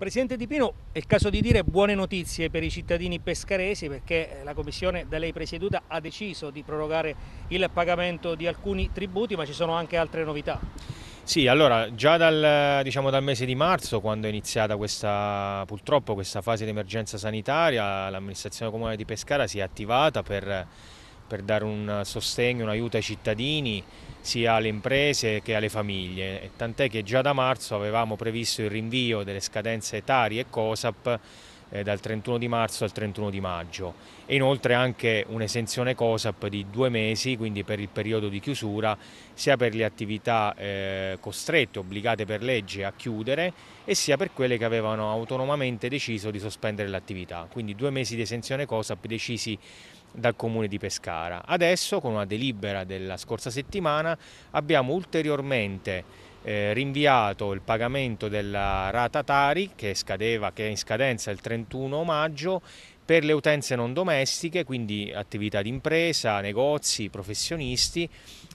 Presidente Di Pino, è il caso di dire buone notizie per i cittadini pescaresi perché eh, la Commissione da lei presieduta ha deciso di prorogare il pagamento di alcuni tributi ma ci sono anche altre novità. Sì, allora già dal, diciamo, dal mese di marzo quando è iniziata questa, purtroppo questa fase di emergenza sanitaria l'amministrazione comunale di Pescara si è attivata per per dare un sostegno, un aiuto ai cittadini, sia alle imprese che alle famiglie, tant'è che già da marzo avevamo previsto il rinvio delle scadenze Tari e COSAP eh, dal 31 di marzo al 31 di maggio e inoltre anche un'esenzione COSAP di due mesi, quindi per il periodo di chiusura, sia per le attività eh, costrette, obbligate per legge a chiudere e sia per quelle che avevano autonomamente deciso di sospendere l'attività, quindi due mesi di esenzione COSAP decisi dal comune di Pescara. Adesso con una delibera della scorsa settimana abbiamo ulteriormente eh, rinviato il pagamento della rata Tari che, scadeva, che è in scadenza il 31 maggio per le utenze non domestiche, quindi attività d'impresa, negozi, professionisti,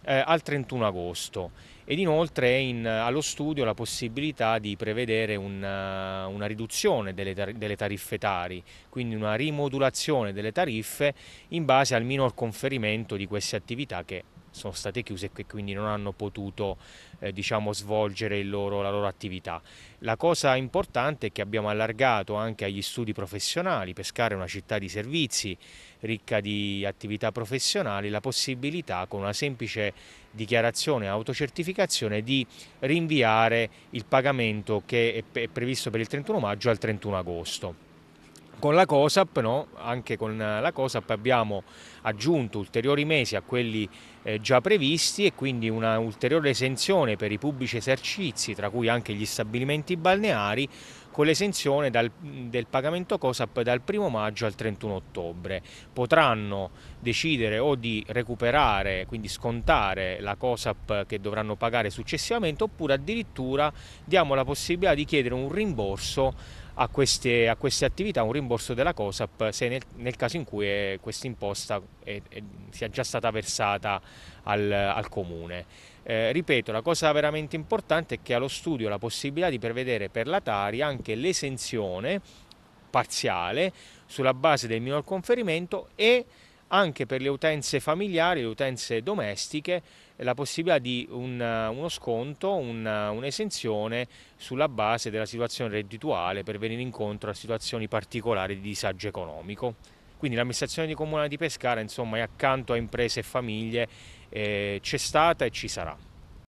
eh, al 31 agosto. Ed inoltre è in, eh, allo studio la possibilità di prevedere una, eh, una riduzione delle, tar delle, tariffe tari, quindi una rimodulazione delle tariffe in base al minor conferimento di queste attività che sono state chiuse e quindi non hanno potuto eh, diciamo, svolgere loro, la loro attività. La cosa importante è che abbiamo allargato anche agli studi professionali, Pescara è una città di servizi ricca di attività professionali, la possibilità con una semplice dichiarazione autocertificazione di rinviare il pagamento che è previsto per il 31 maggio al 31 agosto. Con la COSAP, no? anche con eh, la COSAP abbiamo aggiunto ulteriori mesi a quelli eh, già previsti e quindi una ulteriore esenzione per i pubblici esercizi, tra cui anche gli stabilimenti balneari, con l'esenzione dal, del pagamento COSAP dal 1 maggio al 31 ottobre. Potranno decidere o di recuperare, quindi scontare la COSAP che dovranno pagare successivamente, oppure addirittura diamo la possibilità di chiedere un rimborso a queste, a queste, attività un rimborso della COSAP se nel, nel caso in cui eh, questa imposta sia già stata versata al, al comune. Eh, ripeto, la cosa veramente importante è che allo studio la possibilità di prevedere per la Tari anche l'esenzione parziale sulla base del minor conferimento e anche per le utenze familiari, le utenze domestiche, la possibilità di un, uno sconto, un'esenzione sulla base della situazione reddituale per venire incontro a situazioni particolari di disagio economico. Quindi l'amministrazione di Comunale di Pescara, insomma, è accanto a imprese e famiglie, eh, c'è stata e ci sarà.